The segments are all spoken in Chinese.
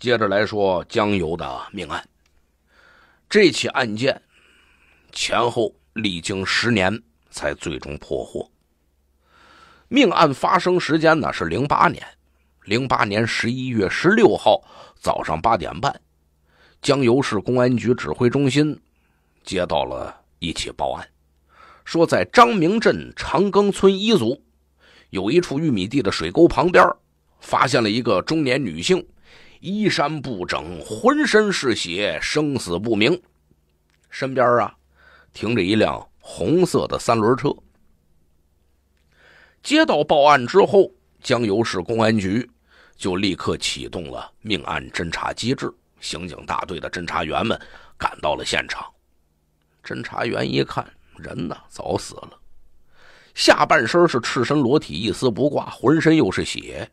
接着来说江油的命案，这起案件前后历经十年才最终破获。命案发生时间呢是零八年，零八年十一月十六号早上八点半，江油市公安局指挥中心接到了一起报案，说在张明镇长庚村一组有一处玉米地的水沟旁边，发现了一个中年女性。衣衫不整，浑身是血，生死不明。身边啊，停着一辆红色的三轮车。接到报案之后，江油市公安局就立刻启动了命案侦查机制，刑警大队的侦查员们赶到了现场。侦查员一看，人呢，早死了，下半身是赤身裸体，一丝不挂，浑身又是血。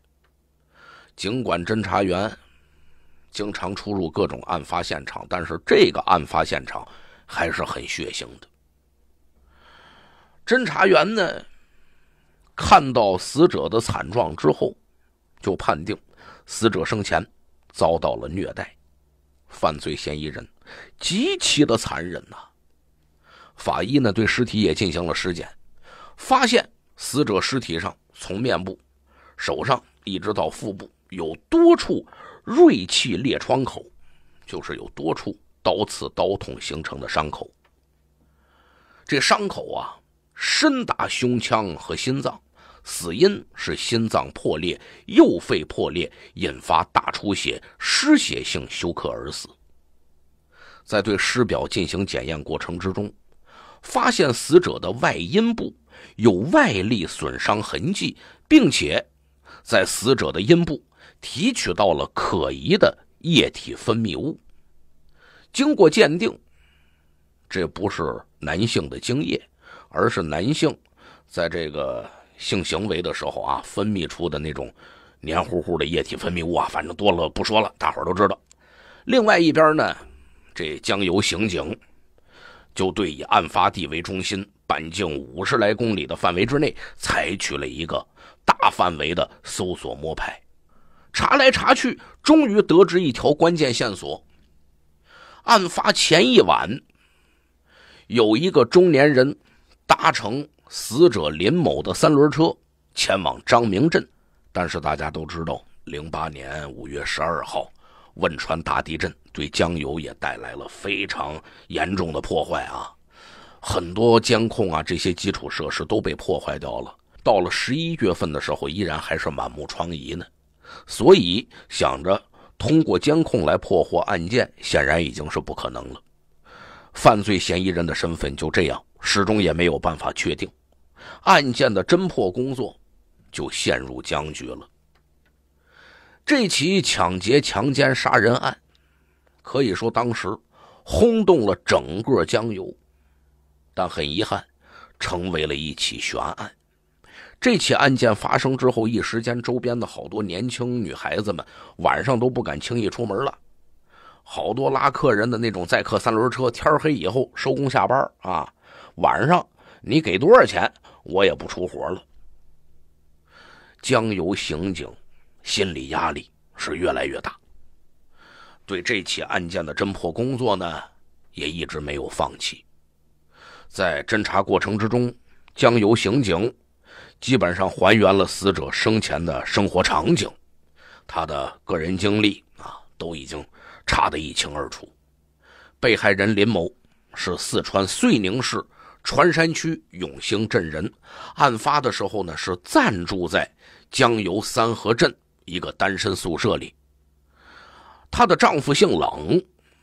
尽管侦查员。经常出入各种案发现场，但是这个案发现场还是很血腥的。侦查员呢，看到死者的惨状之后，就判定死者生前遭到了虐待。犯罪嫌疑人极其的残忍呐！法医呢对尸体也进行了尸检，发现死者尸体上从面部、手上一直到腹部有多处。锐器裂创口，就是有多处刀刺、刀捅形成的伤口。这伤口啊，深达胸腔和心脏，死因是心脏破裂、右肺破裂，引发大出血、失血性休克而死。在对尸表进行检验过程之中，发现死者的外阴部有外力损伤痕迹，并且在死者的阴部。提取到了可疑的液体分泌物，经过鉴定，这不是男性的精液，而是男性在这个性行为的时候啊分泌出的那种黏糊糊的液体分泌物啊，反正多了不说了，大伙都知道。另外一边呢，这江油刑警就对以案发地为中心，半径五十来公里的范围之内，采取了一个大范围的搜索摸排。查来查去，终于得知一条关键线索：案发前一晚，有一个中年人搭乘死者林某的三轮车前往张明镇。但是大家都知道，零八年五月十二号汶川大地震对江油也带来了非常严重的破坏啊！很多监控啊，这些基础设施都被破坏掉了。到了十一月份的时候，依然还是满目疮痍呢。所以想着通过监控来破获案件，显然已经是不可能了。犯罪嫌疑人的身份就这样，始终也没有办法确定，案件的侦破工作就陷入僵局了。这起抢劫、强奸、杀人案可以说当时轰动了整个江油，但很遗憾，成为了一起悬案。这起案件发生之后，一时间周边的好多年轻女孩子们晚上都不敢轻易出门了。好多拉客人的那种载客三轮车，天黑以后收工下班啊，晚上你给多少钱，我也不出活了。江油刑警心理压力是越来越大，对这起案件的侦破工作呢，也一直没有放弃。在侦查过程之中，江油刑警。基本上还原了死者生前的生活场景，他的个人经历啊都已经查得一清二楚。被害人林某是四川遂宁市船山区永兴镇人，案发的时候呢是暂住在江油三河镇一个单身宿舍里。她的丈夫姓冷，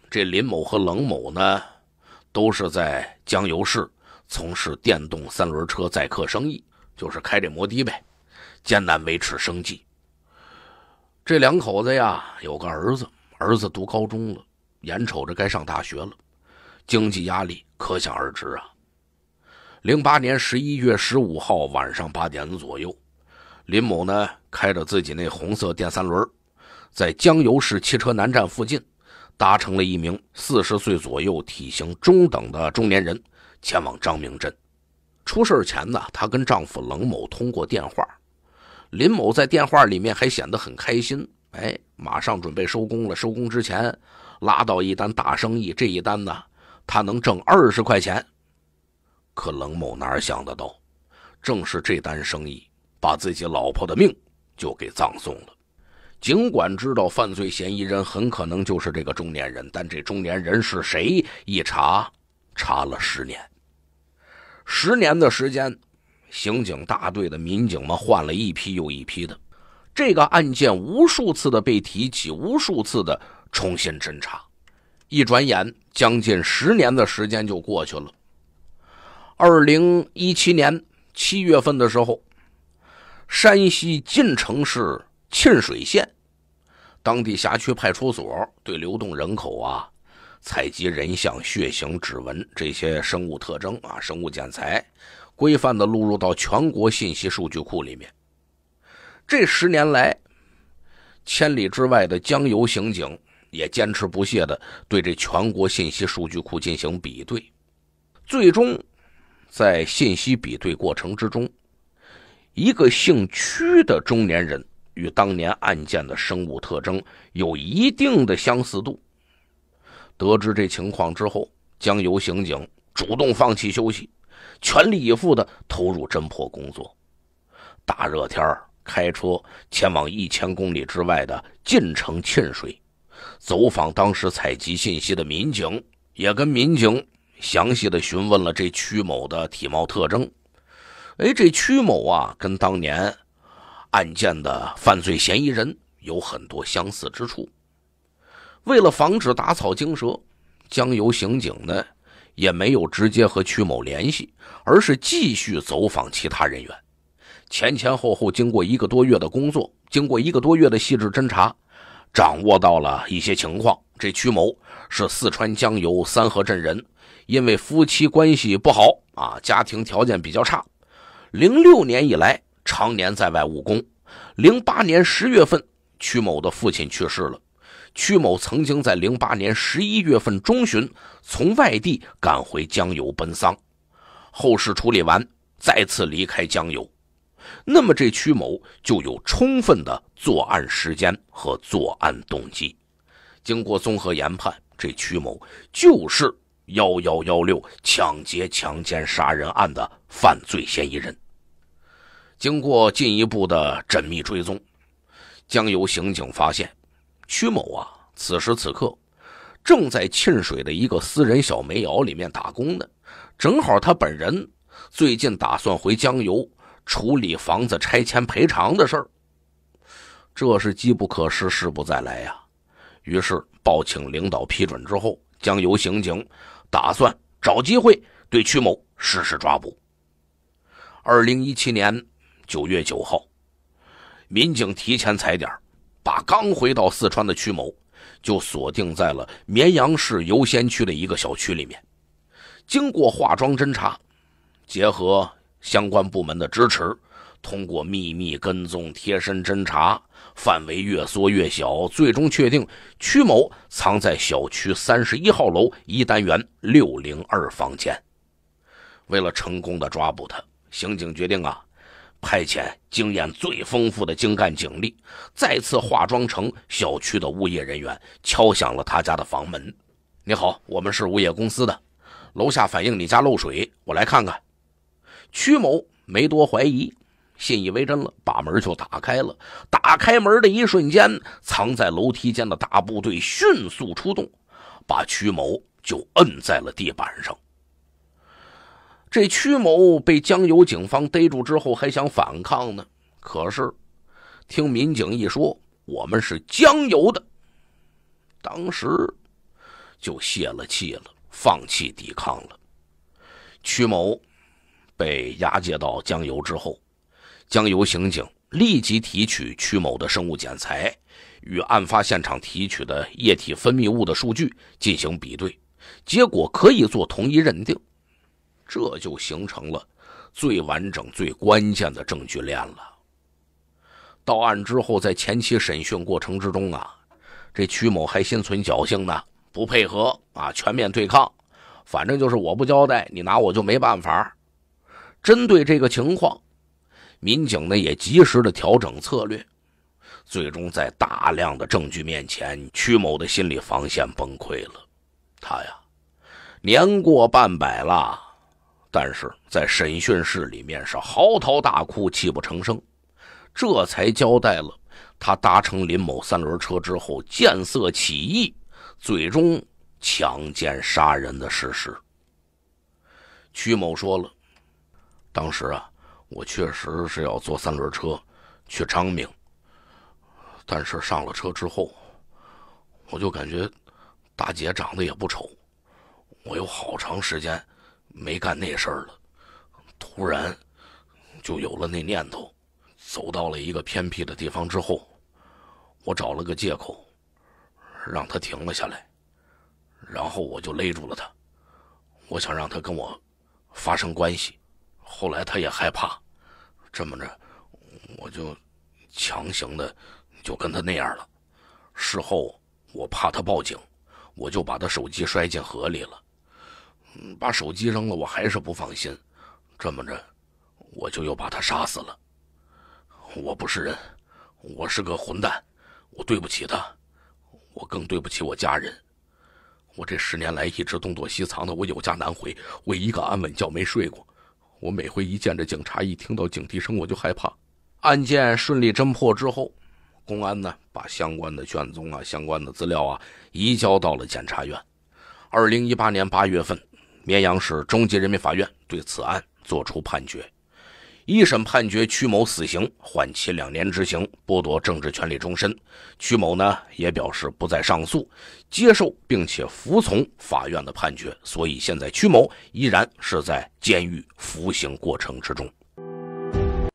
这林某和冷某呢都是在江油市从事电动三轮车载客生意。就是开这摩的呗，艰难维持生计。这两口子呀，有个儿子，儿子读高中了，眼瞅着该上大学了，经济压力可想而知啊。零八年十一月十五号晚上八点左右，林某呢开着自己那红色电三轮，在江油市汽车南站附近搭乘了一名四十岁左右、体型中等的中年人，前往张明镇。出事前呢，她跟丈夫冷某通过电话，林某在电话里面还显得很开心。哎，马上准备收工了，收工之前拉到一单大生意，这一单呢，他能挣二十块钱。可冷某哪儿想得到，正是这单生意把自己老婆的命就给葬送了。尽管知道犯罪嫌疑人很可能就是这个中年人，但这中年人是谁？一查，查了十年。十年的时间，刑警大队的民警们换了一批又一批的，这个案件无数次的被提起，无数次的重新侦查。一转眼，将近十年的时间就过去了。二零一七年七月份的时候，山西晋城市沁水县当地辖区派出所对流动人口啊。采集人像、血型、指纹这些生物特征啊，生物检材，规范的录入到全国信息数据库里面。这十年来，千里之外的江油刑警也坚持不懈的对这全国信息数据库进行比对。最终，在信息比对过程之中，一个姓屈的中年人与当年案件的生物特征有一定的相似度。得知这情况之后，江油刑警主动放弃休息，全力以赴地投入侦破工作。大热天开车前往一千公里之外的晋城沁水，走访当时采集信息的民警，也跟民警详细的询问了这曲某的体貌特征。哎，这曲某啊，跟当年案件的犯罪嫌疑人有很多相似之处。为了防止打草惊蛇，江油刑警呢也没有直接和曲某联系，而是继续走访其他人员。前前后后经过一个多月的工作，经过一个多月的细致侦查，掌握到了一些情况。这曲某是四川江油三河镇人，因为夫妻关系不好啊，家庭条件比较差。零六年以来，常年在外务工。零八年十月份，曲某的父亲去世了。屈某曾经在零八年十一月份中旬从外地赶回江油奔丧，后事处理完，再次离开江油。那么这屈某就有充分的作案时间和作案动机。经过综合研判，这屈某就是幺幺幺六抢劫、强奸、杀人案的犯罪嫌疑人。经过进一步的缜密追踪，江油刑警发现。屈某啊，此时此刻正在沁水的一个私人小煤窑里面打工呢。正好他本人最近打算回江油处理房子拆迁赔偿的事儿，这是机不可失，失不再来呀。于是报请领导批准之后，江油刑警打算找机会对屈某实施抓捕。二零一七年九月九号，民警提前踩点。把刚回到四川的屈某，就锁定在了绵阳市游仙区的一个小区里面。经过化妆侦查，结合相关部门的支持，通过秘密跟踪、贴身侦查，范围越缩越小，最终确定屈某藏在小区三十一号楼一单元六零二房间。为了成功的抓捕他，刑警决定啊。派遣经验最丰富的精干警力，再次化妆成小区的物业人员，敲响了他家的房门。你好，我们是物业公司的，楼下反映你家漏水，我来看看。曲某没多怀疑，信以为真了，把门就打开了。打开门的一瞬间，藏在楼梯间的大部队迅速出动，把曲某就摁在了地板上。这屈某被江油警方逮住之后，还想反抗呢。可是听民警一说，我们是江油的，当时就泄了气了，放弃抵抗了。屈某被押解到江油之后，江油刑警立即提取屈某的生物检材，与案发现场提取的液体分泌物的数据进行比对，结果可以做同一认定。这就形成了最完整、最关键的证据链了。到案之后，在前期审讯过程之中啊，这曲某还心存侥幸呢，不配合啊，全面对抗，反正就是我不交代，你拿我就没办法。针对这个情况，民警呢也及时的调整策略，最终在大量的证据面前，曲某的心理防线崩溃了。他呀，年过半百了。但是在审讯室里面是嚎啕大哭，泣不成声，这才交代了他搭乘林某三轮车之后见色起意，最终强奸杀人的事实。曲某说了：“当时啊，我确实是要坐三轮车去昌明，但是上了车之后，我就感觉大姐长得也不丑，我有好长时间。”没干那事儿了，突然就有了那念头。走到了一个偏僻的地方之后，我找了个借口，让他停了下来，然后我就勒住了他。我想让他跟我发生关系，后来他也害怕，这么着我就强行的就跟他那样了。事后我怕他报警，我就把他手机摔进河里了。把手机扔了，我还是不放心。这么着，我就又把他杀死了。我不是人，我是个混蛋。我对不起他，我更对不起我家人。我这十年来一直东躲西藏的，我有家难回，我一个安稳觉没睡过。我每回一见这警察，一听到警笛声，我就害怕。案件顺利侦破之后，公安呢把相关的卷宗啊、相关的资料啊移交到了检察院。二零一八年八月份。绵阳市中级人民法院对此案作出判决，一审判决屈某死刑，缓期两年执行，剥夺政治权利终身。屈某呢也表示不再上诉，接受并且服从法院的判决。所以现在屈某依然是在监狱服刑过程之中。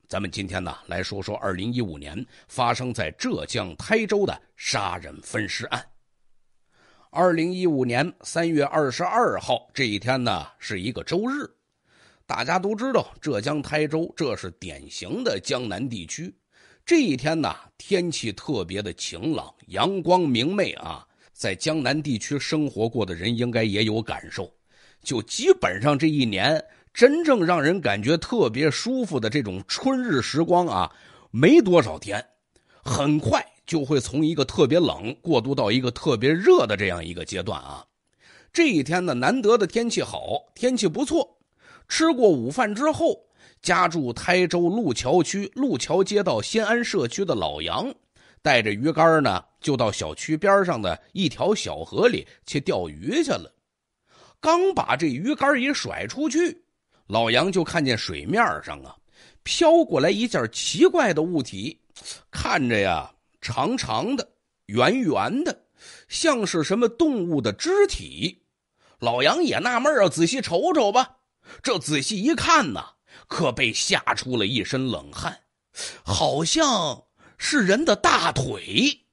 咱们今天呢来说说2015年发生在浙江台州的杀人分尸案。二零一五年三月二十二号这一天呢，是一个周日。大家都知道，浙江台州这是典型的江南地区。这一天呢，天气特别的晴朗，阳光明媚啊。在江南地区生活过的人应该也有感受。就基本上这一年，真正让人感觉特别舒服的这种春日时光啊，没多少天，很快。就会从一个特别冷过渡到一个特别热的这样一个阶段啊。这一天呢，难得的天气好，天气不错。吃过午饭之后，家住台州路桥区路桥街道新安社区的老杨，带着鱼竿呢，就到小区边上的一条小河里去钓鱼去了。刚把这鱼竿一甩出去，老杨就看见水面上啊，飘过来一件奇怪的物体，看着呀。长长的，圆圆的，像是什么动物的肢体？老杨也纳闷啊，仔细瞅瞅吧。这仔细一看呢，可被吓出了一身冷汗，好像是人的大腿。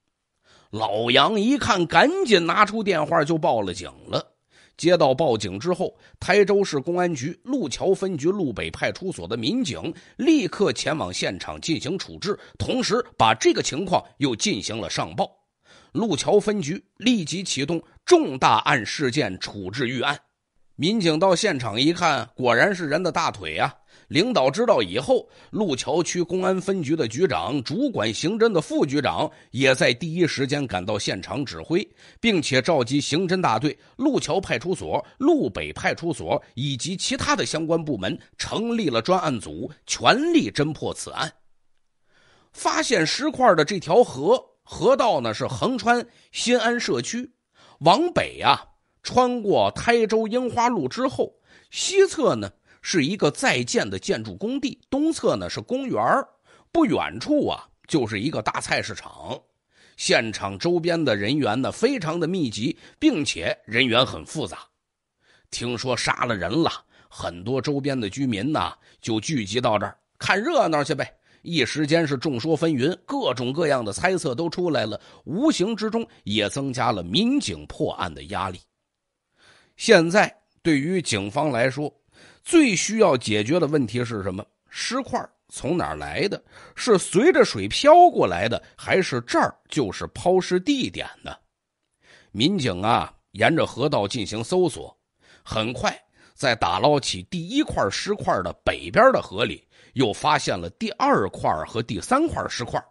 老杨一看，赶紧拿出电话就报了警了。接到报警之后，台州市公安局路桥分局路北派出所的民警立刻前往现场进行处置，同时把这个情况又进行了上报。路桥分局立即启动重大案事件处置预案，民警到现场一看，果然是人的大腿呀。领导知道以后，路桥区公安分局的局长、主管刑侦的副局长也在第一时间赶到现场指挥，并且召集刑侦大队、路桥派出所、路北派出所以及其他的相关部门，成立了专案组，全力侦破此案。发现石块的这条河河道呢，是横穿新安社区，往北啊，穿过台州樱花路之后，西侧呢。是一个在建的建筑工地，东侧呢是公园不远处啊就是一个大菜市场。现场周边的人员呢非常的密集，并且人员很复杂。听说杀了人了，很多周边的居民呢就聚集到这儿看热闹去呗。一时间是众说纷纭，各种各样的猜测都出来了，无形之中也增加了民警破案的压力。现在对于警方来说。最需要解决的问题是什么？尸块从哪儿来的？是随着水漂过来的，还是这儿就是抛尸地点呢？民警啊，沿着河道进行搜索，很快，在打捞起第一块尸块的北边的河里，又发现了第二块和第三块尸块。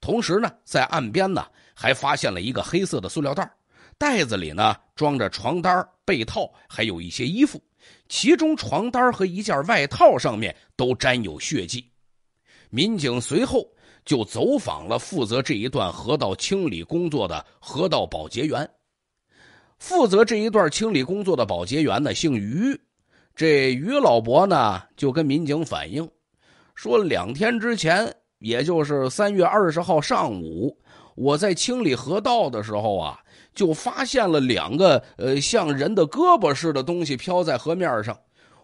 同时呢，在岸边呢，还发现了一个黑色的塑料袋，袋子里呢装着床单、被套，还有一些衣服。其中床单和一件外套上面都沾有血迹，民警随后就走访了负责这一段河道清理工作的河道保洁员。负责这一段清理工作的保洁员呢，姓于，这于老伯呢就跟民警反映说，两天之前，也就是三月二十号上午，我在清理河道的时候啊。就发现了两个呃像人的胳膊似的东西飘在河面上，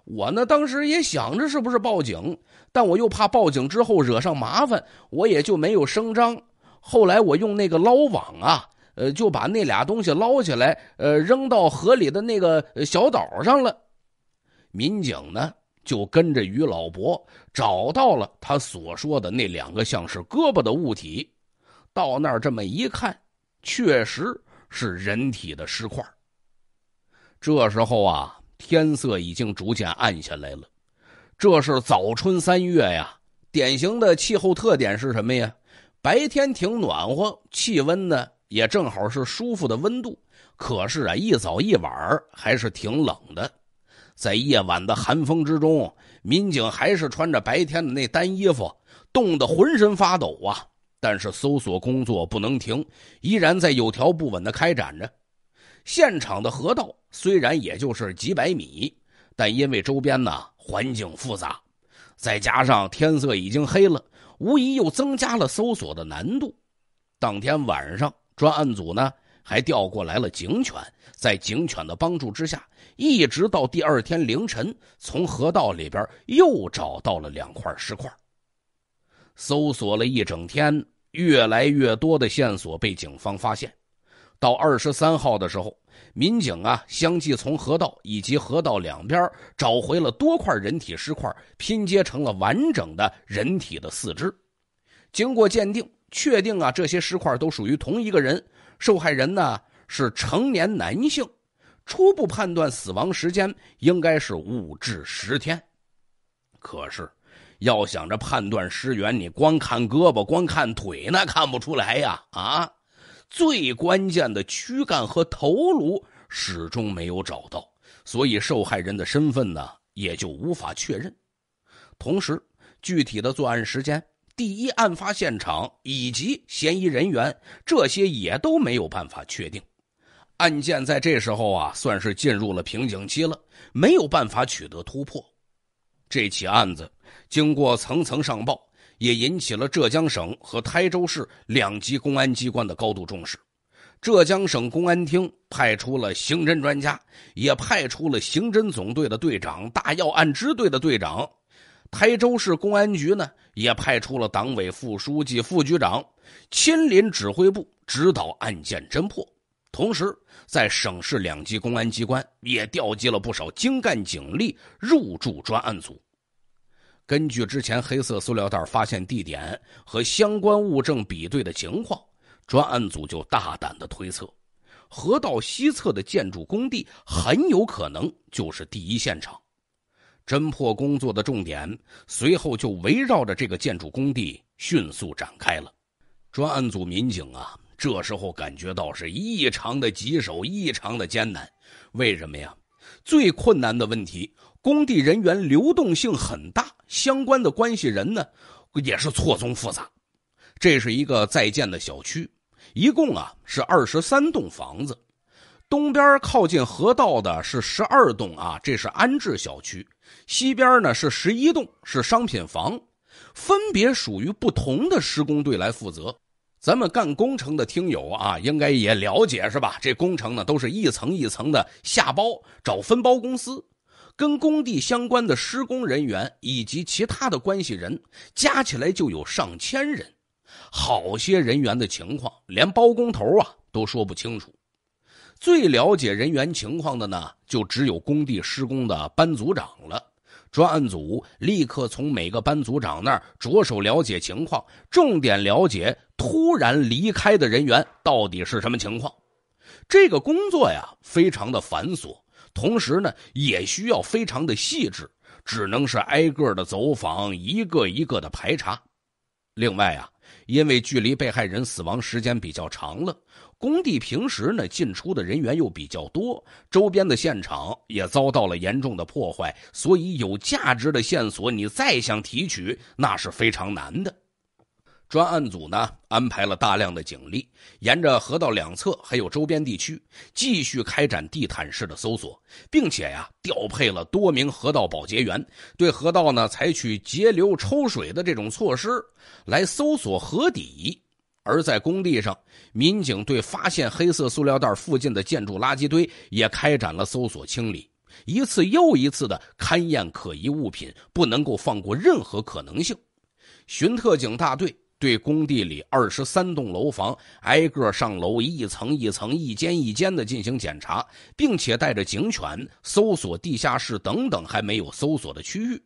我呢当时也想着是不是报警，但我又怕报警之后惹上麻烦，我也就没有声张。后来我用那个捞网啊，呃就把那俩东西捞起来，呃扔到河里的那个小岛上了。民警呢就跟着于老伯找到了他所说的那两个像是胳膊的物体，到那儿这么一看，确实。是人体的尸块。这时候啊，天色已经逐渐暗下来了。这是早春三月呀，典型的气候特点是什么呀？白天挺暖和，气温呢也正好是舒服的温度。可是啊，一早一晚还是挺冷的。在夜晚的寒风之中，民警还是穿着白天的那单衣服，冻得浑身发抖啊。但是搜索工作不能停，依然在有条不紊地开展着。现场的河道虽然也就是几百米，但因为周边呢环境复杂，再加上天色已经黑了，无疑又增加了搜索的难度。当天晚上，专案组呢还调过来了警犬，在警犬的帮助之下，一直到第二天凌晨，从河道里边又找到了两块石块。搜索了一整天，越来越多的线索被警方发现。到二十三号的时候，民警啊，相继从河道以及河道两边找回了多块人体尸块，拼接成了完整的人体的四肢。经过鉴定，确定啊，这些尸块都属于同一个人。受害人呢是成年男性，初步判断死亡时间应该是五至十天。可是。要想着判断尸源，你光看胳膊，光看腿，那看不出来呀！啊，最关键的躯干和头颅始终没有找到，所以受害人的身份呢也就无法确认。同时，具体的作案时间、第一案发现场以及嫌疑人员这些也都没有办法确定。案件在这时候啊，算是进入了瓶颈期了，没有办法取得突破。这起案子。经过层层上报，也引起了浙江省和台州市两级公安机关的高度重视。浙江省公安厅派出了刑侦专家，也派出了刑侦总队的队长、大要案支队的队长。台州市公安局呢，也派出了党委副书记、副局长亲临指挥部指导案件侦破。同时，在省市两级公安机关也调集了不少精干警力入驻专案组。根据之前黑色塑料袋发现地点和相关物证比对的情况，专案组就大胆的推测，河道西侧的建筑工地很有可能就是第一现场。侦破工作的重点随后就围绕着这个建筑工地迅速展开了。专案组民警啊，这时候感觉到是异常的棘手、异常的艰难。为什么呀？最困难的问题，工地人员流动性很大。相关的关系人呢，也是错综复杂。这是一个在建的小区，一共啊是二十三栋房子。东边靠近河道的是十二栋啊，这是安置小区；西边呢是十一栋，是商品房，分别属于不同的施工队来负责。咱们干工程的听友啊，应该也了解是吧？这工程呢都是一层一层的下包，找分包公司。跟工地相关的施工人员以及其他的关系人加起来就有上千人，好些人员的情况连包工头啊都说不清楚，最了解人员情况的呢，就只有工地施工的班组长了。专案组立刻从每个班组长那儿着手了解情况，重点了解突然离开的人员到底是什么情况。这个工作呀，非常的繁琐。同时呢，也需要非常的细致，只能是挨个的走访，一个一个的排查。另外啊，因为距离被害人死亡时间比较长了，工地平时呢进出的人员又比较多，周边的现场也遭到了严重的破坏，所以有价值的线索你再想提取，那是非常难的。专案组呢安排了大量的警力，沿着河道两侧还有周边地区继续开展地毯式的搜索，并且啊调配了多名河道保洁员，对河道呢采取截流抽水的这种措施，来搜索河底。而在工地上，民警对发现黑色塑料袋附近的建筑垃圾堆也开展了搜索清理。一次又一次的勘验可疑物品，不能够放过任何可能性。巡特警大队。对工地里二十三栋楼房挨个上楼，一层一层、一间一间的进行检查，并且带着警犬搜索地下室等等还没有搜索的区域。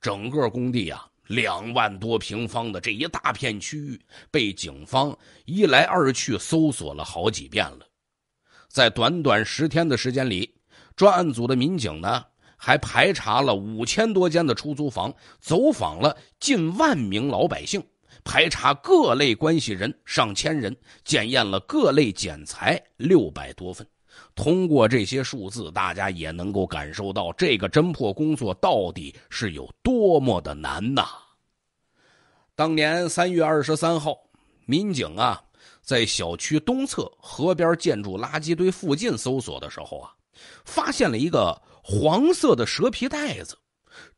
整个工地啊，两万多平方的这一大片区域被警方一来二去搜索了好几遍了。在短短十天的时间里，专案组的民警呢还排查了五千多间的出租房，走访了近万名老百姓。排查各类关系人上千人，检验了各类检材六百多份。通过这些数字，大家也能够感受到这个侦破工作到底是有多么的难呐！当年三月二十三号，民警啊在小区东侧河边建筑垃圾堆附近搜索的时候啊，发现了一个黄色的蛇皮袋子。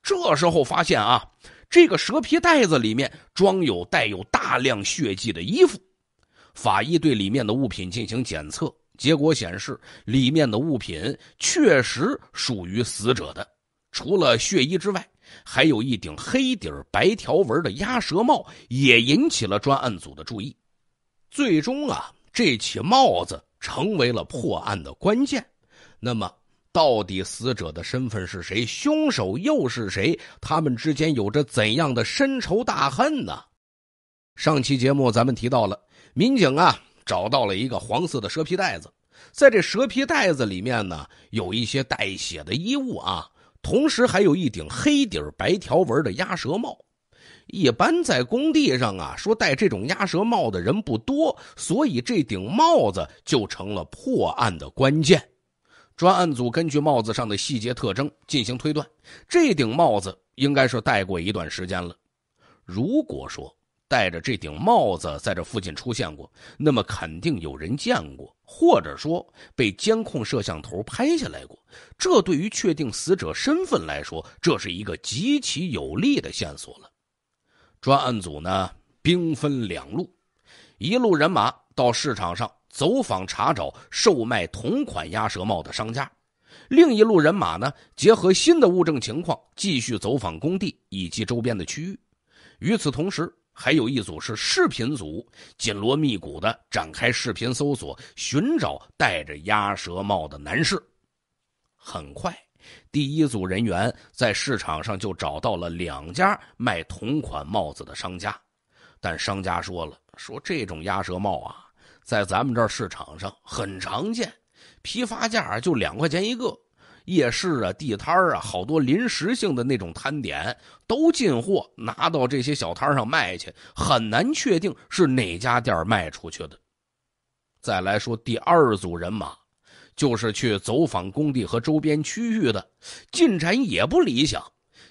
这时候发现啊。这个蛇皮袋子里面装有带有大量血迹的衣服，法医对里面的物品进行检测，结果显示里面的物品确实属于死者的。除了血衣之外，还有一顶黑底儿白条纹的鸭舌帽，也引起了专案组的注意。最终啊，这起帽子成为了破案的关键。那么。到底死者的身份是谁？凶手又是谁？他们之间有着怎样的深仇大恨呢？上期节目咱们提到了，民警啊找到了一个黄色的蛇皮袋子，在这蛇皮袋子里面呢有一些带血的衣物啊，同时还有一顶黑底儿白条纹的鸭舌帽。一般在工地上啊，说戴这种鸭舌帽的人不多，所以这顶帽子就成了破案的关键。专案组根据帽子上的细节特征进行推断，这顶帽子应该是戴过一段时间了。如果说戴着这顶帽子在这附近出现过，那么肯定有人见过，或者说被监控摄像头拍下来过。这对于确定死者身份来说，这是一个极其有利的线索了。专案组呢，兵分两路，一路人马到市场上。走访查找售卖同款鸭舌帽的商家，另一路人马呢？结合新的物证情况，继续走访工地以及周边的区域。与此同时，还有一组是视频组，紧锣密鼓的展开视频搜索，寻找戴着鸭舌帽的男士。很快，第一组人员在市场上就找到了两家卖同款帽子的商家，但商家说了，说这种鸭舌帽啊。在咱们这儿市场上很常见，批发价就两块钱一个。夜市啊、地摊啊，好多临时性的那种摊点都进货拿到这些小摊上卖去，很难确定是哪家店卖出去的。再来说第二组人马，就是去走访工地和周边区域的，进展也不理想。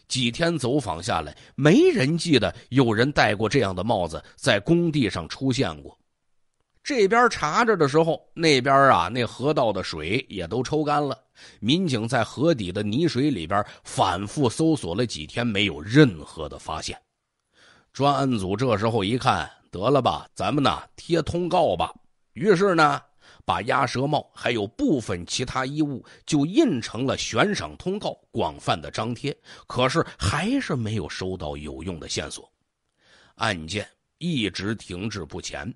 几天走访下来，没人记得有人戴过这样的帽子在工地上出现过。这边查着的时候，那边啊，那河道的水也都抽干了。民警在河底的泥水里边反复搜索了几天，没有任何的发现。专案组这时候一看，得了吧，咱们呢贴通告吧。于是呢，把鸭舌帽还有部分其他衣物就印成了悬赏通告，广泛的张贴。可是还是没有收到有用的线索，案件一直停滞不前。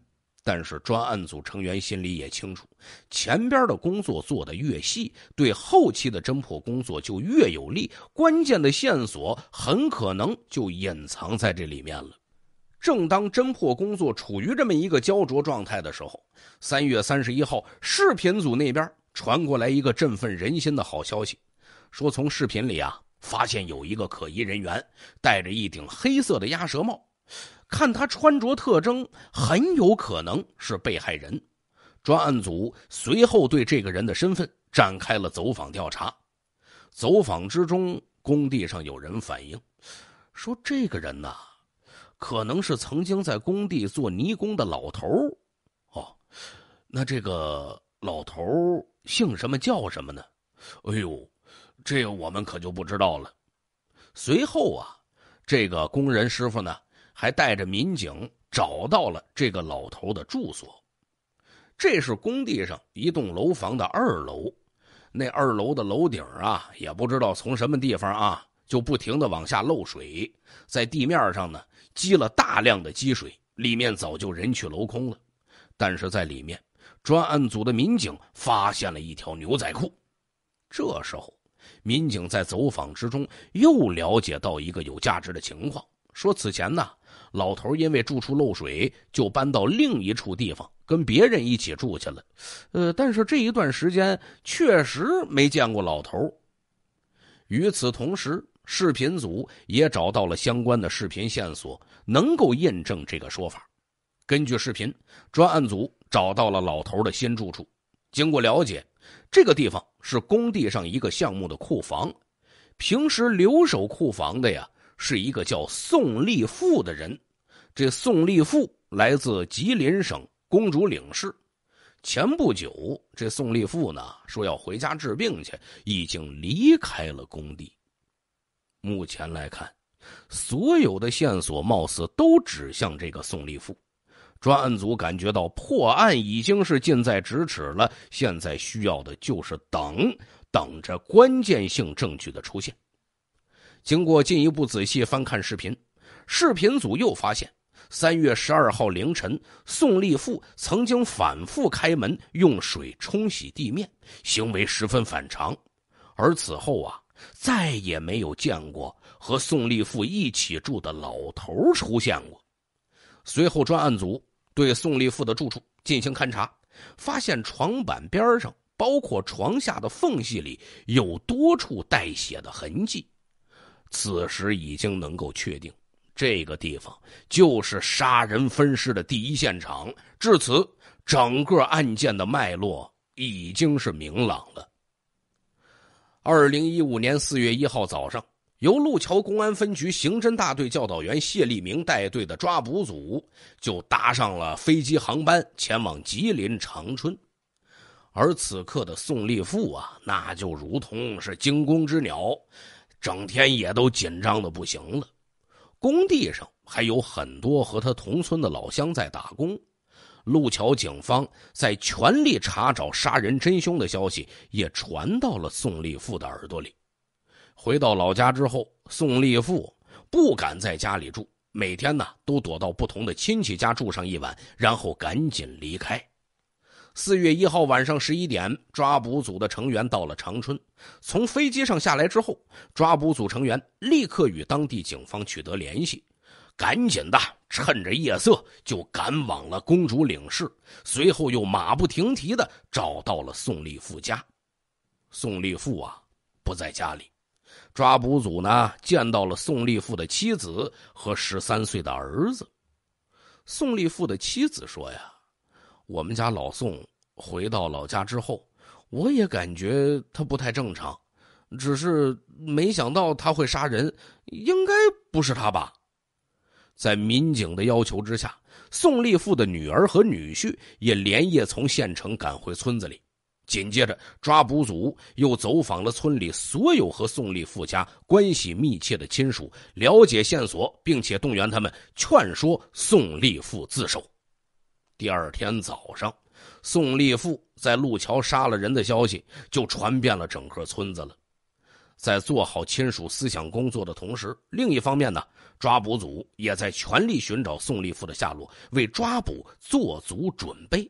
但是专案组成员心里也清楚，前边的工作做得越细，对后期的侦破工作就越有利。关键的线索很可能就隐藏在这里面了。正当侦破工作处于这么一个焦灼状态的时候，三月三十一号，视频组那边传过来一个振奋人心的好消息，说从视频里啊发现有一个可疑人员戴着一顶黑色的鸭舌帽。看他穿着特征，很有可能是被害人。专案组随后对这个人的身份展开了走访调查。走访之中，工地上有人反映，说这个人呐，可能是曾经在工地做泥工的老头哦，那这个老头姓什么叫什么呢？哎呦，这个我们可就不知道了。随后啊，这个工人师傅呢。还带着民警找到了这个老头的住所，这是工地上一栋楼房的二楼，那二楼的楼顶啊，也不知道从什么地方啊，就不停的往下漏水，在地面上呢积了大量的积水，里面早就人去楼空了，但是在里面专案组的民警发现了一条牛仔裤，这时候民警在走访之中又了解到一个有价值的情况。说此前呢，老头因为住处漏水，就搬到另一处地方跟别人一起住去了。呃，但是这一段时间确实没见过老头。与此同时，视频组也找到了相关的视频线索，能够验证这个说法。根据视频，专案组找到了老头的新住处。经过了解，这个地方是工地上一个项目的库房，平时留守库房的呀。是一个叫宋立富的人，这宋立富来自吉林省公主岭市。前不久，这宋立富呢说要回家治病去，已经离开了工地。目前来看，所有的线索貌似都指向这个宋立富。专案组感觉到破案已经是近在咫尺了，现在需要的就是等，等着关键性证据的出现。经过进一步仔细翻看视频，视频组又发现，三月十二号凌晨，宋立富曾经反复开门用水冲洗地面，行为十分反常。而此后啊，再也没有见过和宋立富一起住的老头出现过。随后，专案组对宋立富的住处进行勘查，发现床板边上，包括床下的缝隙里，有多处带血的痕迹。此时已经能够确定，这个地方就是杀人分尸的第一现场。至此，整个案件的脉络已经是明朗了。二零一五年四月一号早上，由路桥公安分局刑侦大队教导员谢立明带队的抓捕组就搭上了飞机航班，前往吉林长春。而此刻的宋立富啊，那就如同是惊弓之鸟。整天也都紧张的不行了，工地上还有很多和他同村的老乡在打工，路桥警方在全力查找杀人真凶的消息也传到了宋立富的耳朵里。回到老家之后，宋立富不敢在家里住，每天呢都躲到不同的亲戚家住上一晚，然后赶紧离开。四月一号晚上十一点，抓捕组的成员到了长春。从飞机上下来之后，抓捕组成员立刻与当地警方取得联系，赶紧的趁着夜色就赶往了公主岭市，随后又马不停蹄的找到了宋立富家。宋立富啊不在家里，抓捕组呢见到了宋立富的妻子和十三岁的儿子。宋立富的妻子说呀。我们家老宋回到老家之后，我也感觉他不太正常，只是没想到他会杀人，应该不是他吧。在民警的要求之下，宋立富的女儿和女婿也连夜从县城赶回村子里。紧接着，抓捕组又走访了村里所有和宋立富家关系密切的亲属，了解线索，并且动员他们劝说宋立富自首。第二天早上，宋立富在路桥杀了人的消息就传遍了整个村子了。在做好亲属思想工作的同时，另一方面呢，抓捕组也在全力寻找宋立富的下落，为抓捕做足准备。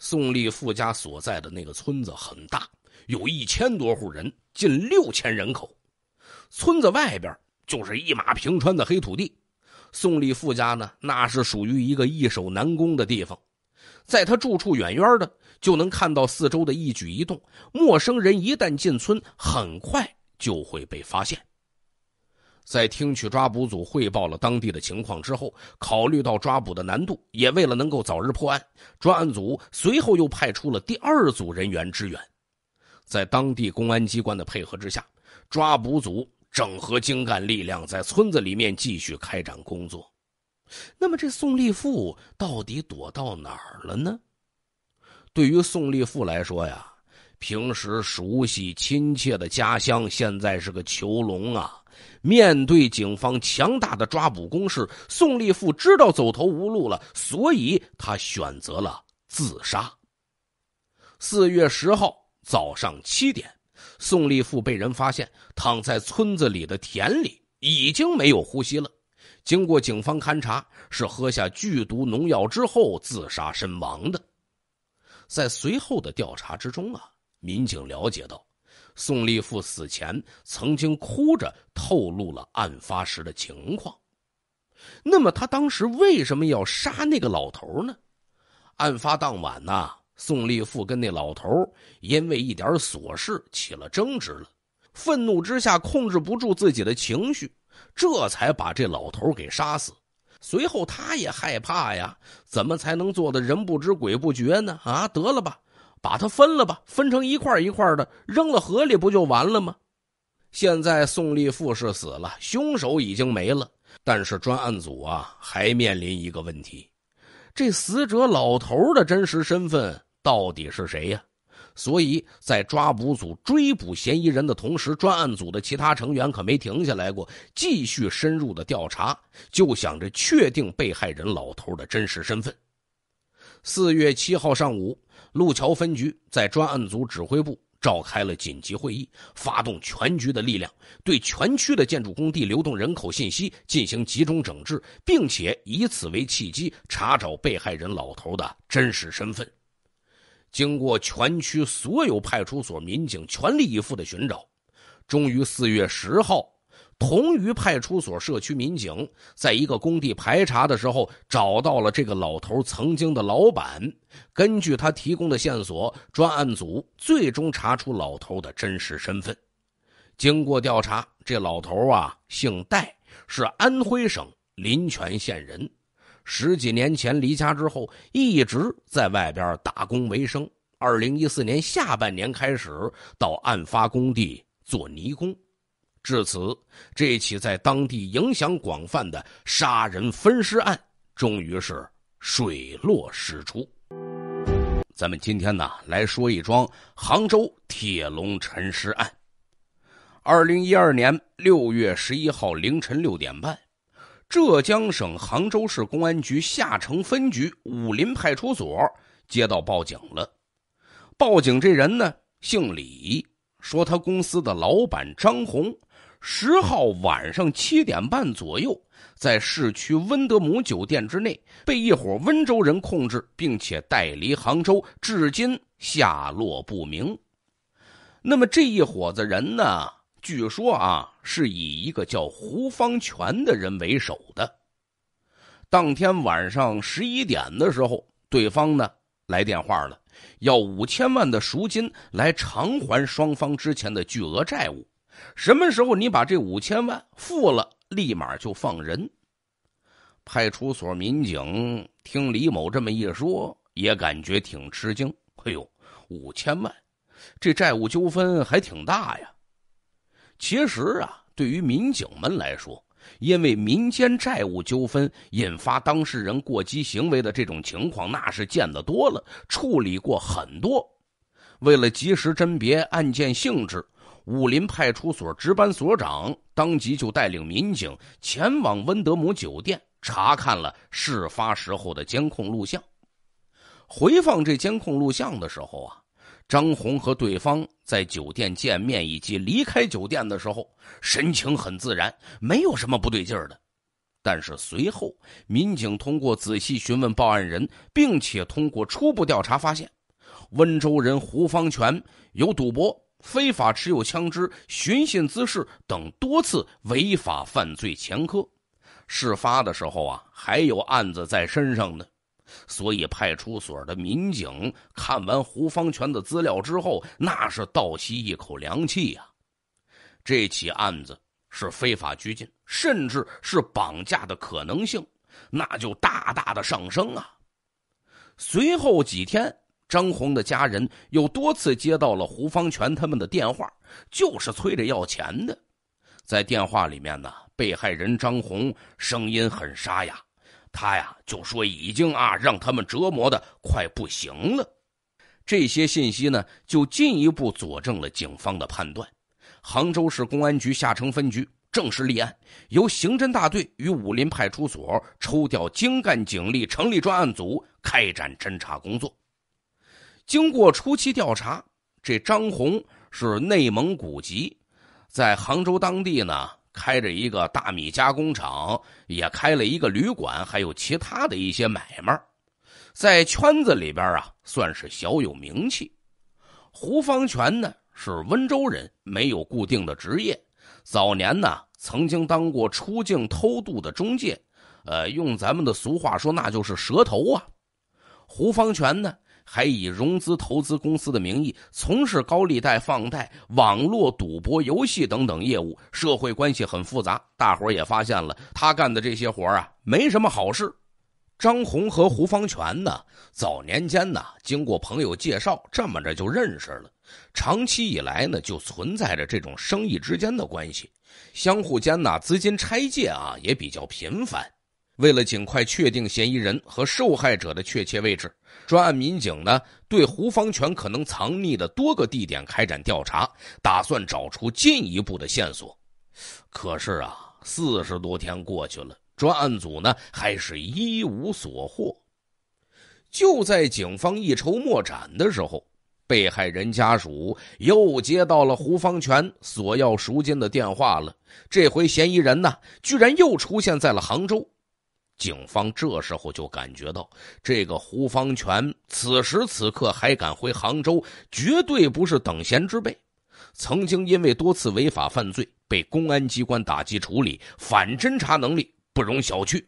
宋立富家所在的那个村子很大，有一千多户人，近六千人口。村子外边就是一马平川的黑土地。宋立富家呢，那是属于一个易守难攻的地方，在他住处远远的就能看到四周的一举一动，陌生人一旦进村，很快就会被发现。在听取抓捕组汇报了当地的情况之后，考虑到抓捕的难度，也为了能够早日破案，专案组随后又派出了第二组人员支援，在当地公安机关的配合之下，抓捕组。整合精干力量，在村子里面继续开展工作。那么，这宋立富到底躲到哪儿了呢？对于宋立富来说呀，平时熟悉亲切的家乡，现在是个囚笼啊！面对警方强大的抓捕攻势，宋立富知道走投无路了，所以他选择了自杀。四月十号早上七点。宋立富被人发现躺在村子里的田里，已经没有呼吸了。经过警方勘查，是喝下剧毒农药之后自杀身亡的。在随后的调查之中啊，民警了解到，宋立富死前曾经哭着透露了案发时的情况。那么他当时为什么要杀那个老头呢？案发当晚呢？宋立富跟那老头因为一点琐事起了争执了，愤怒之下控制不住自己的情绪，这才把这老头给杀死。随后他也害怕呀，怎么才能做得人不知鬼不觉呢？啊，得了吧，把他分了吧，分成一块一块的，扔了河里不就完了吗？现在宋立富是死了，凶手已经没了，但是专案组啊还面临一个问题：这死者老头的真实身份。到底是谁呀？所以在抓捕组追捕嫌疑人的同时，专案组的其他成员可没停下来过，继续深入的调查，就想着确定被害人老头的真实身份。四月七号上午，路桥分局在专案组指挥部召开了紧急会议，发动全局的力量，对全区的建筑工地流动人口信息进行集中整治，并且以此为契机查找被害人老头的真实身份。经过全区所有派出所民警全力以赴的寻找，终于四月十号，同于派出所社区民警在一个工地排查的时候，找到了这个老头曾经的老板。根据他提供的线索，专案组最终查出老头的真实身份。经过调查，这老头啊，姓戴，是安徽省临泉县人。十几年前离家之后，一直在外边打工为生。二零一四年下半年开始，到案发工地做泥工。至此，这起在当地影响广泛的杀人分尸案，终于是水落石出。咱们今天呢，来说一桩杭州铁笼陈尸案。二零一二年六月十一号凌晨六点半。浙江省杭州市公安局下城分局武林派出所接到报警了，报警这人呢姓李，说他公司的老板张红十号晚上七点半左右在市区温德姆酒店之内被一伙温州人控制，并且带离杭州，至今下落不明。那么这一伙子人呢？据说啊，是以一个叫胡方全的人为首的。当天晚上十一点的时候，对方呢来电话了，要五千万的赎金来偿还双方之前的巨额债务。什么时候你把这五千万付了，立马就放人。派出所民警听李某这么一说，也感觉挺吃惊。哎呦，五千万，这债务纠纷还挺大呀。其实啊，对于民警们来说，因为民间债务纠纷引发当事人过激行为的这种情况，那是见得多了，处理过很多。为了及时甄别案件性质，武林派出所值班所长当即就带领民警前往温德姆酒店，查看了事发时候的监控录像。回放这监控录像的时候啊。张红和对方在酒店见面以及离开酒店的时候，神情很自然，没有什么不对劲儿的。但是随后，民警通过仔细询问报案人，并且通过初步调查发现，温州人胡方全有赌博、非法持有枪支、寻衅滋事等多次违法犯罪前科。事发的时候啊，还有案子在身上呢。所以，派出所的民警看完胡方全的资料之后，那是倒吸一口凉气呀！这起案子是非法拘禁，甚至是绑架的可能性，那就大大的上升啊！随后几天，张红的家人又多次接到了胡方全他们的电话，就是催着要钱的。在电话里面呢，被害人张红声音很沙哑。他呀就说已经啊让他们折磨的快不行了，这些信息呢就进一步佐证了警方的判断。杭州市公安局下城分局正式立案，由刑侦大队与武林派出所抽调精干警力，成立专案组开展侦查工作。经过初期调查，这张红是内蒙古籍，在杭州当地呢。开着一个大米加工厂，也开了一个旅馆，还有其他的一些买卖，在圈子里边啊，算是小有名气。胡方权呢是温州人，没有固定的职业，早年呢曾经当过出境偷渡的中介，呃，用咱们的俗话说，那就是蛇头啊。胡方权呢。还以融资投资公司的名义从事高利贷放贷、网络赌博、游戏等等业务，社会关系很复杂。大伙儿也发现了，他干的这些活啊，没什么好事。张红和胡方全呢，早年间呢，经过朋友介绍，这么着就认识了。长期以来呢，就存在着这种生意之间的关系，相互间呢，资金拆借啊，也比较频繁。为了尽快确定嫌疑人和受害者的确切位置，专案民警呢对胡方全可能藏匿的多个地点开展调查，打算找出进一步的线索。可是啊，四十多天过去了，专案组呢还是一无所获。就在警方一筹莫展的时候，被害人家属又接到了胡方全索要赎金的电话了。这回嫌疑人呢，居然又出现在了杭州。警方这时候就感觉到，这个胡方全此时此刻还敢回杭州，绝对不是等闲之辈。曾经因为多次违法犯罪被公安机关打击处理，反侦查能力不容小觑。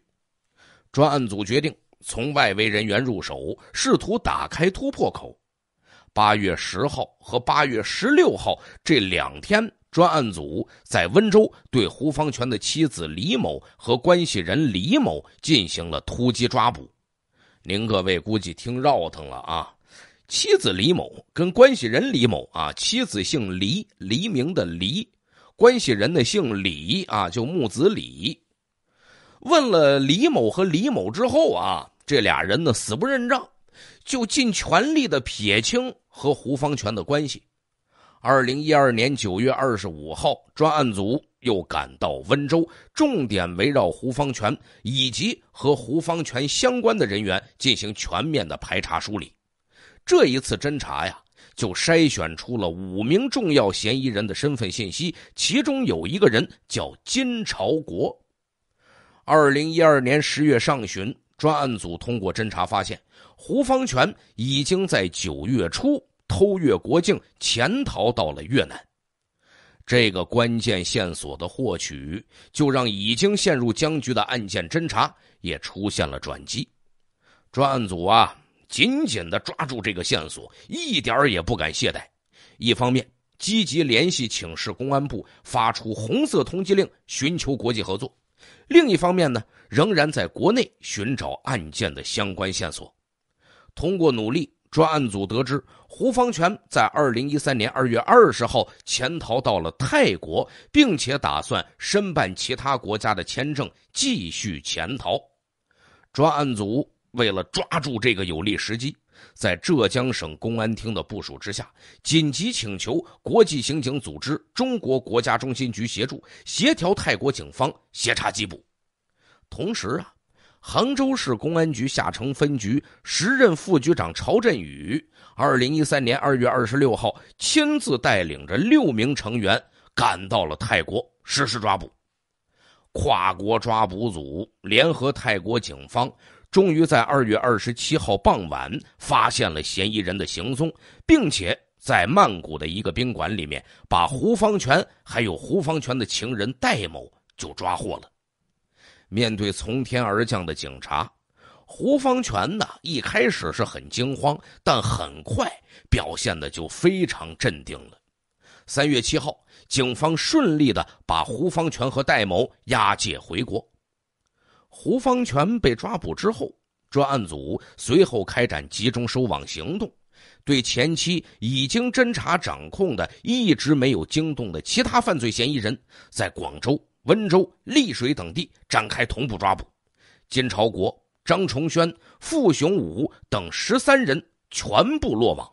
专案组决定从外围人员入手，试图打开突破口。八月十号和八月十六号这两天。专案组在温州对胡方权的妻子李某和关系人李某进行了突击抓捕。您各位估计听绕腾了啊，妻子李某跟关系人李某啊，妻子姓黎，黎明的黎，关系人的姓李啊，就木子李。问了李某和李某之后啊，这俩人呢死不认账，就尽全力的撇清和胡方权的关系。二零一二年九月二十五号，专案组又赶到温州，重点围绕胡方权以及和胡方权相关的人员进行全面的排查梳理。这一次侦查呀，就筛选出了五名重要嫌疑人的身份信息，其中有一个人叫金朝国。二零一二年十月上旬，专案组通过侦查发现，胡方权已经在九月初。偷越国境潜逃到了越南，这个关键线索的获取，就让已经陷入僵局的案件侦查也出现了转机。专案组啊，紧紧的抓住这个线索，一点儿也不敢懈怠。一方面积极联系请示公安部，发出红色通缉令，寻求国际合作；另一方面呢，仍然在国内寻找案件的相关线索。通过努力，专案组得知。胡方全在二零一三年二月二十号潜逃到了泰国，并且打算申办其他国家的签证继续潜逃。专案组为了抓住这个有利时机，在浙江省公安厅的部署之下，紧急请求国际刑警组织中国国家中心局协助协调泰国警方协查缉捕。同时啊，杭州市公安局下城分局时任副局长曹振宇。二零一三年二月二十六号，亲自带领着六名成员赶到了泰国实施抓捕。跨国抓捕组联合泰国警方，终于在二月二十七号傍晚发现了嫌疑人的行踪，并且在曼谷的一个宾馆里面，把胡方权还有胡方权的情人戴某就抓获了。面对从天而降的警察。胡方全呢，一开始是很惊慌，但很快表现的就非常镇定了。三月七号，警方顺利的把胡方全和戴某押解回国。胡方全被抓捕之后，专案组随后开展集中收网行动，对前期已经侦查掌控的一直没有惊动的其他犯罪嫌疑人，在广州、温州、丽水等地展开同步抓捕。金朝国。张崇轩、付雄武等十三人全部落网。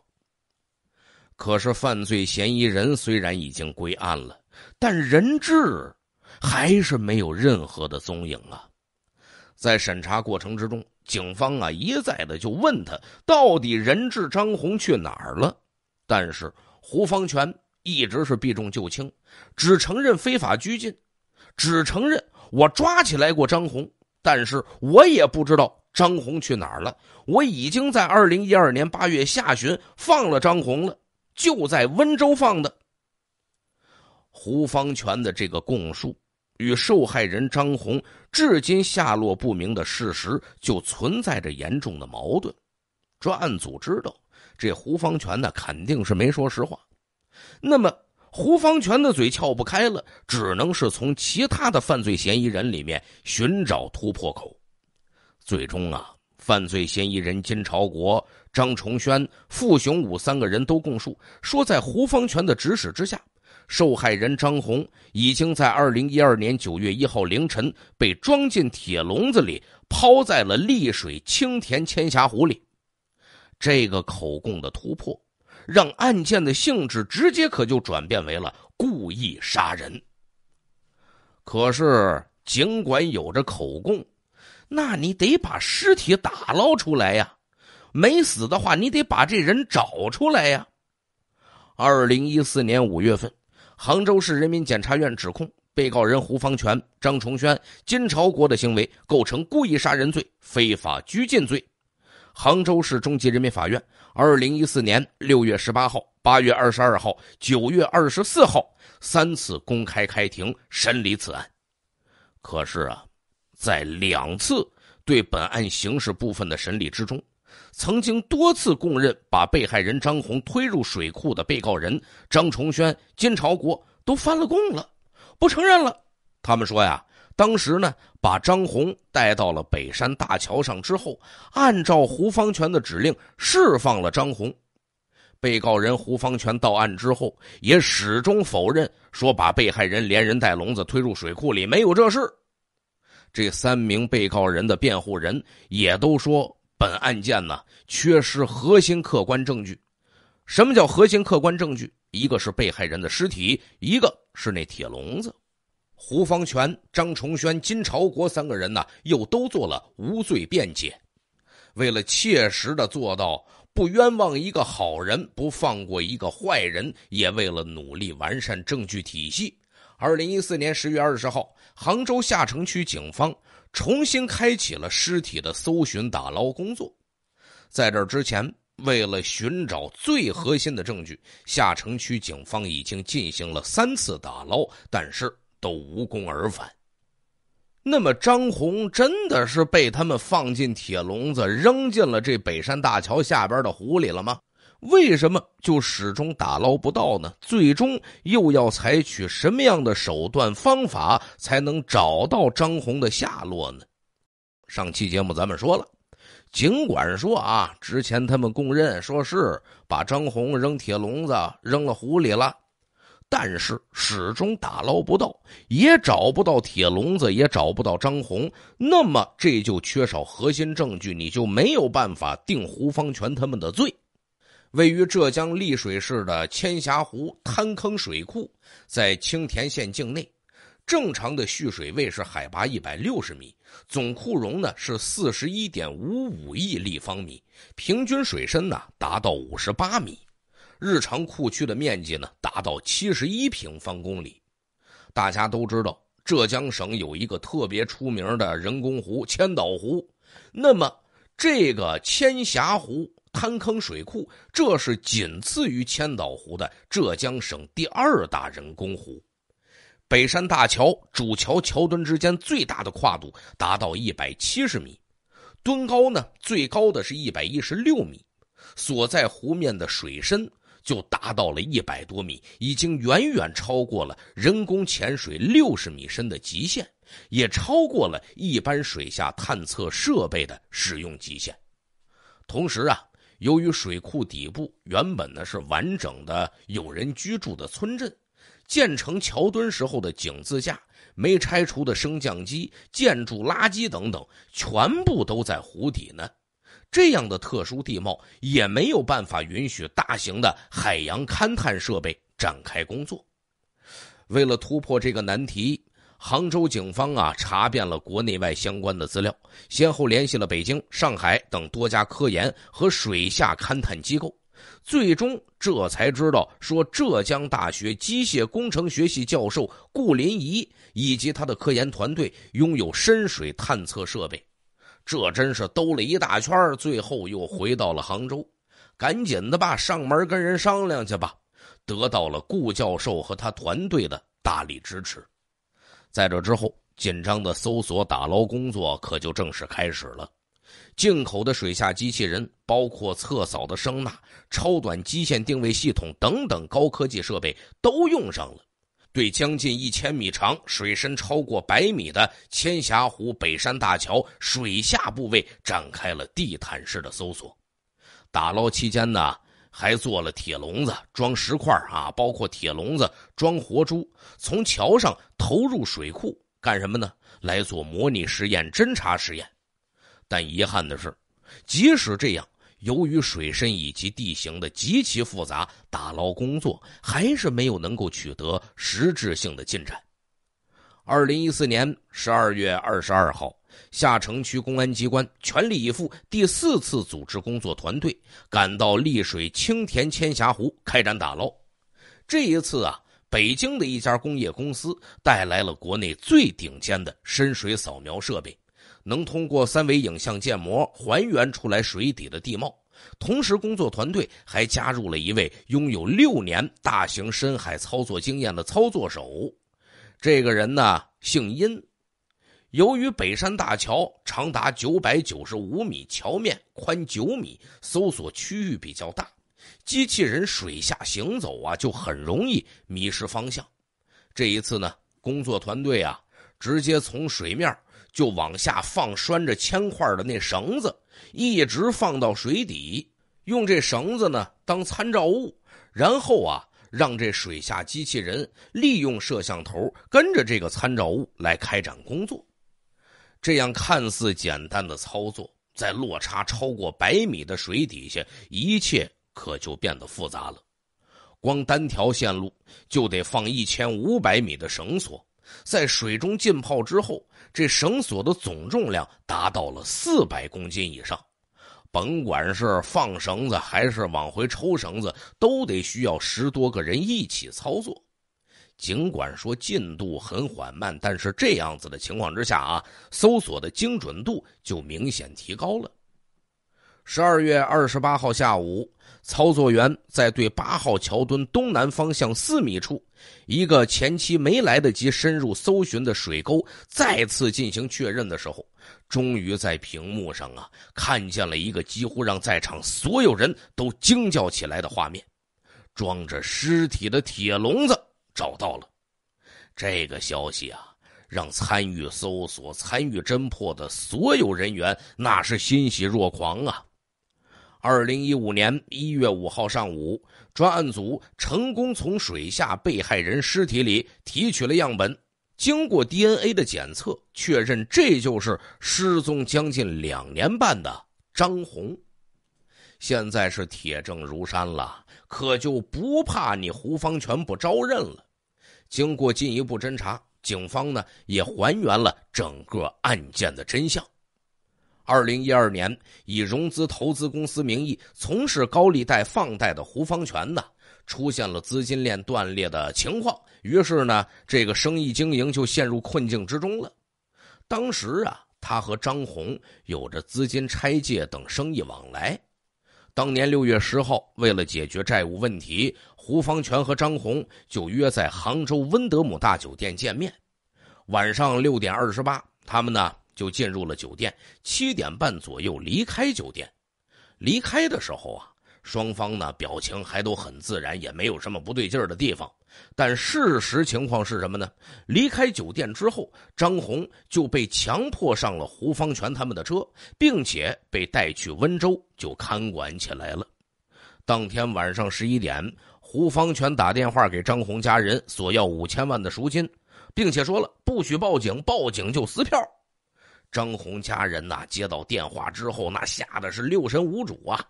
可是，犯罪嫌疑人虽然已经归案了，但人质还是没有任何的踪影啊！在审查过程之中，警方啊一再的就问他，到底人质张红去哪儿了？但是胡方全一直是避重就轻，只承认非法拘禁，只承认我抓起来过张红。但是我也不知道张红去哪儿了。我已经在二零一二年八月下旬放了张红了，就在温州放的。胡方全的这个供述与受害人张红至今下落不明的事实就存在着严重的矛盾。专案组知道这胡方全呢肯定是没说实话，那么。胡方全的嘴撬不开了，只能是从其他的犯罪嫌疑人里面寻找突破口。最终啊，犯罪嫌疑人金朝国、张崇轩、付雄武三个人都供述说，在胡方全的指使之下，受害人张红已经在二零一二年九月一号凌晨被装进铁笼子里，抛在了丽水青田千峡湖里。这个口供的突破。让案件的性质直接可就转变为了故意杀人。可是，尽管有着口供，那你得把尸体打捞出来呀，没死的话，你得把这人找出来呀。二零一四年五月份，杭州市人民检察院指控被告人胡方全、张崇轩、金朝国的行为构成故意杀人罪、非法拘禁罪。杭州市中级人民法院，二零一四年六月十八号、八月二十二号、九月二十四号三次公开开庭审理此案。可是啊，在两次对本案刑事部分的审理之中，曾经多次供认把被害人张红推入水库的被告人张崇轩、金朝国都翻了供了，不承认了。他们说呀。当时呢，把张红带到了北山大桥上之后，按照胡方全的指令释放了张红。被告人胡方全到案之后也始终否认，说把被害人连人带笼子推入水库里没有这事。这三名被告人的辩护人也都说，本案件呢缺失核心客观证据。什么叫核心客观证据？一个是被害人的尸体，一个是那铁笼子。胡方全、张崇轩、金朝国三个人呢，又都做了无罪辩解。为了切实的做到不冤枉一个好人，不放过一个坏人，也为了努力完善证据体系，二零一四年十月二十号，杭州下城区警方重新开启了尸体的搜寻打捞工作。在这之前，为了寻找最核心的证据，下城区警方已经进行了三次打捞，但是。都无功而返，那么张红真的是被他们放进铁笼子，扔进了这北山大桥下边的湖里了吗？为什么就始终打捞不到呢？最终又要采取什么样的手段方法才能找到张红的下落呢？上期节目咱们说了，尽管说啊，之前他们供认说是把张红扔铁笼子扔了湖里了。但是始终打捞不到，也找不到铁笼子，也找不到张红，那么这就缺少核心证据，你就没有办法定胡方权他们的罪。位于浙江丽水市的千霞湖滩坑水库，在青田县境内，正常的蓄水位是海拔一百六十米，总库容呢是四十一点五五亿立方米，平均水深呢达到五十八米。日常库区的面积呢，达到七十一平方公里。大家都知道，浙江省有一个特别出名的人工湖——千岛湖。那么，这个千峡湖滩坑水库，这是仅次于千岛湖的浙江省第二大人工湖。北山大桥主桥桥墩之间最大的跨度达到一百七十米，墩高呢最高的是一百一十六米，所在湖面的水深。就达到了一百多米，已经远远超过了人工潜水六十米深的极限，也超过了一般水下探测设备的使用极限。同时啊，由于水库底部原本呢是完整的有人居住的村镇，建成桥墩时候的井字架、没拆除的升降机、建筑垃圾等等，全部都在湖底呢。这样的特殊地貌也没有办法允许大型的海洋勘探设备展开工作。为了突破这个难题，杭州警方啊查遍了国内外相关的资料，先后联系了北京、上海等多家科研和水下勘探机构，最终这才知道说浙江大学机械工程学系教授顾林仪以及他的科研团队拥有深水探测设备。这真是兜了一大圈最后又回到了杭州。赶紧的吧，上门跟人商量去吧。得到了顾教授和他团队的大力支持，在这之后，紧张的搜索打捞工作可就正式开始了。进口的水下机器人，包括测扫的声呐、超短基线定位系统等等高科技设备都用上了。对将近一千米长、水深超过百米的千峡湖北山大桥水下部位展开了地毯式的搜索。打捞期间呢，还做了铁笼子装石块啊，包括铁笼子装活猪，从桥上投入水库干什么呢？来做模拟实验、侦查实验。但遗憾的是，即使这样。由于水深以及地形的极其复杂，打捞工作还是没有能够取得实质性的进展。二零一四年十二月二十二号，下城区公安机关全力以赴，第四次组织工作团队赶到丽水青田千峡湖开展打捞。这一次啊，北京的一家工业公司带来了国内最顶尖的深水扫描设备。能通过三维影像建模还原出来水底的地貌，同时工作团队还加入了一位拥有六年大型深海操作经验的操作手。这个人呢姓殷。由于北山大桥长达九百九十五米，桥面宽九米，搜索区域比较大，机器人水下行走啊就很容易迷失方向。这一次呢，工作团队啊直接从水面。就往下放拴着铅块的那绳子，一直放到水底，用这绳子呢当参照物，然后啊让这水下机器人利用摄像头跟着这个参照物来开展工作。这样看似简单的操作，在落差超过百米的水底下，一切可就变得复杂了。光单条线路就得放一千五百米的绳索，在水中浸泡之后。这绳索的总重量达到了四百公斤以上，甭管是放绳子还是往回抽绳子，都得需要十多个人一起操作。尽管说进度很缓慢，但是这样子的情况之下啊，搜索的精准度就明显提高了。十二月二十八号下午，操作员在对八号桥墩东南方向四米处一个前期没来得及深入搜寻的水沟再次进行确认的时候，终于在屏幕上啊看见了一个几乎让在场所有人都惊叫起来的画面：装着尸体的铁笼子找到了。这个消息啊，让参与搜索、参与侦破的所有人员那是欣喜若狂啊！二零一五年一月五号上午，专案组成功从水下被害人尸体里提取了样本，经过 DNA 的检测，确认这就是失踪将近两年半的张红。现在是铁证如山了，可就不怕你胡方全不招认了。经过进一步侦查，警方呢也还原了整个案件的真相。二零一二年，以融资投资公司名义从事高利贷放贷的胡方全呢，出现了资金链断裂的情况，于是呢，这个生意经营就陷入困境之中了。当时啊，他和张红有着资金拆借等生意往来。当年六月十号，为了解决债务问题，胡方全和张红就约在杭州温德姆大酒店见面。晚上六点二十八，他们呢。就进入了酒店，七点半左右离开酒店。离开的时候啊，双方呢表情还都很自然，也没有什么不对劲儿的地方。但事实情况是什么呢？离开酒店之后，张红就被强迫上了胡方全他们的车，并且被带去温州就看管起来了。当天晚上十一点，胡方全打电话给张红家人索要五千万的赎金，并且说了不许报警，报警就撕票。张红家人呐，接到电话之后，那吓得是六神无主啊！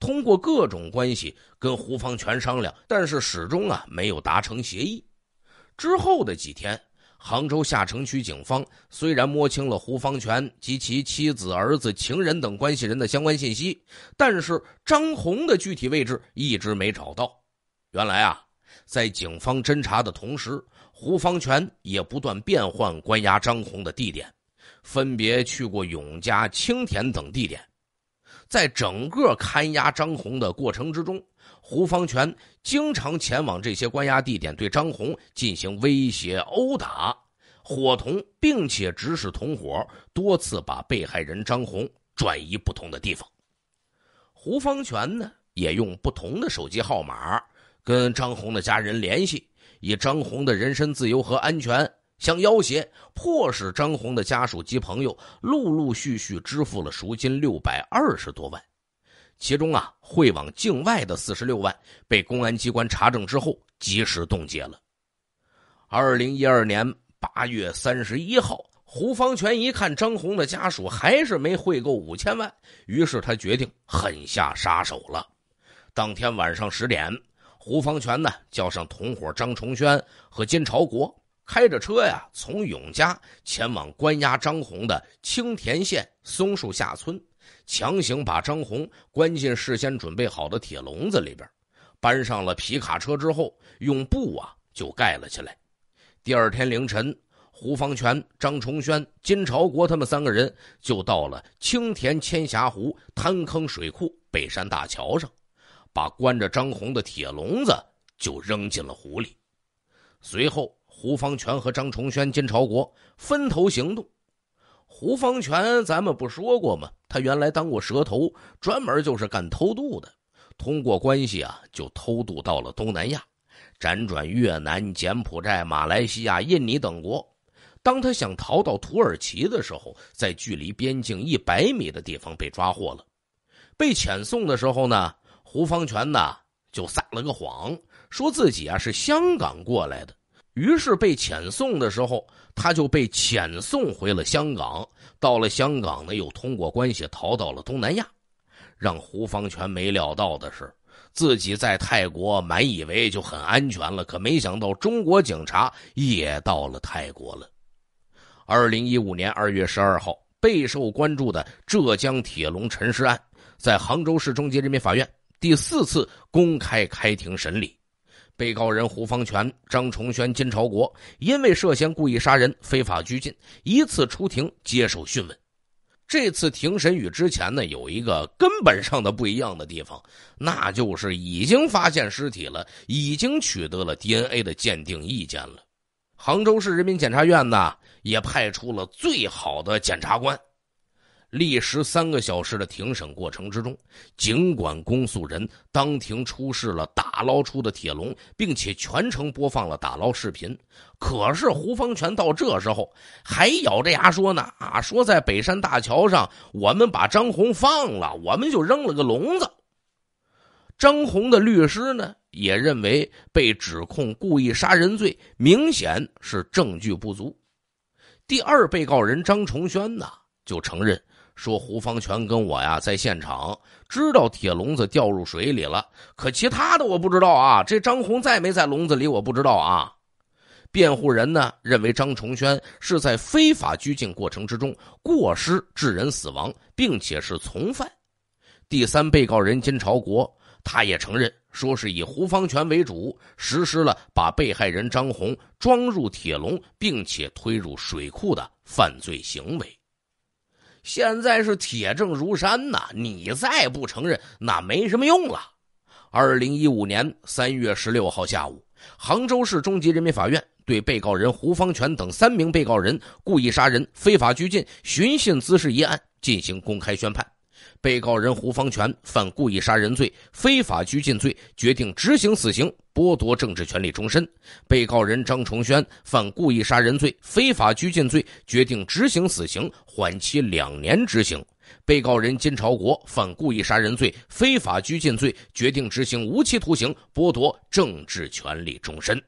通过各种关系跟胡方全商量，但是始终啊没有达成协议。之后的几天，杭州下城区警方虽然摸清了胡方全及其妻子、儿子、情人等关系人的相关信息，但是张红的具体位置一直没找到。原来啊，在警方侦查的同时，胡方全也不断变换关押张红的地点。分别去过永嘉、青田等地点，在整个看押张红的过程之中，胡方全经常前往这些关押地点，对张红进行威胁、殴打，伙同并且指使同伙多次把被害人张红转移不同的地方。胡方全呢，也用不同的手机号码跟张红的家人联系，以张红的人身自由和安全。想要挟，迫使张红的家属及朋友陆陆续续支付了赎金六百二十多万，其中啊汇往境外的四十六万被公安机关查证之后及时冻结了。二零一二年八月三十一号，胡方全一看张红的家属还是没汇够五千万，于是他决定狠下杀手了。当天晚上十点，胡方全呢叫上同伙张崇轩和金朝国。开着车呀，从永嘉前往关押张红的青田县松树下村，强行把张红关进事先准备好的铁笼子里边，搬上了皮卡车之后，用布啊就盖了起来。第二天凌晨，胡方全、张崇轩、金朝国他们三个人就到了青田千峡湖滩坑水库北山大桥上，把关着张红的铁笼子就扔进了湖里，随后。胡方权和张崇轩、金朝国分头行动。胡方权，咱们不说过吗？他原来当过蛇头，专门就是干偷渡的。通过关系啊，就偷渡到了东南亚，辗转越南、柬埔寨、马来西亚、印尼等国。当他想逃到土耳其的时候，在距离边境一百米的地方被抓获了。被遣送的时候呢，胡方全呢就撒了个谎，说自己啊是香港过来的。于是被遣送的时候，他就被遣送回了香港。到了香港呢，又通过关系逃到了东南亚。让胡方权没料到的是，自己在泰国满以为就很安全了，可没想到中国警察也到了泰国了。二零一五年二月十二号，备受关注的浙江铁龙陈尸案，在杭州市中级人民法院第四次公开开庭审理。被告人胡方全、张崇轩、金朝国因为涉嫌故意杀人非法拘禁，依次出庭接受讯问。这次庭审与之前呢有一个根本上的不一样的地方，那就是已经发现尸体了，已经取得了 DNA 的鉴定意见了。杭州市人民检察院呢也派出了最好的检察官。历时三个小时的庭审过程之中，尽管公诉人当庭出示了打捞出的铁笼，并且全程播放了打捞视频，可是胡方全到这时候还咬着牙说呢：“啊，说在北山大桥上，我们把张红放了，我们就扔了个笼子。”张红的律师呢，也认为被指控故意杀人罪明显是证据不足。第二被告人张崇轩呢，就承认。说胡方全跟我呀在现场知道铁笼子掉入水里了，可其他的我不知道啊。这张红在没在笼子里我不知道啊。辩护人呢认为张崇轩是在非法拘禁过程之中过失致人死亡，并且是从犯。第三被告人金朝国他也承认说是以胡方全为主实施了把被害人张红装入铁笼并且推入水库的犯罪行为。现在是铁证如山呐，你再不承认，那没什么用了。二零一五年三月十六号下午，杭州市中级人民法院对被告人胡方全等三名被告人故意杀人、非法拘禁、寻衅滋事一案进行公开宣判。被告人胡方全犯故意杀人罪、非法拘禁罪，决定执行死刑，剥夺政治权利终身。被告人张崇轩犯故意杀人罪、非法拘禁罪，决定执行死刑，缓期两年执行。被告人金朝国犯故意杀人罪、非法拘禁罪，决定执行无期徒刑，剥夺政治权利终身。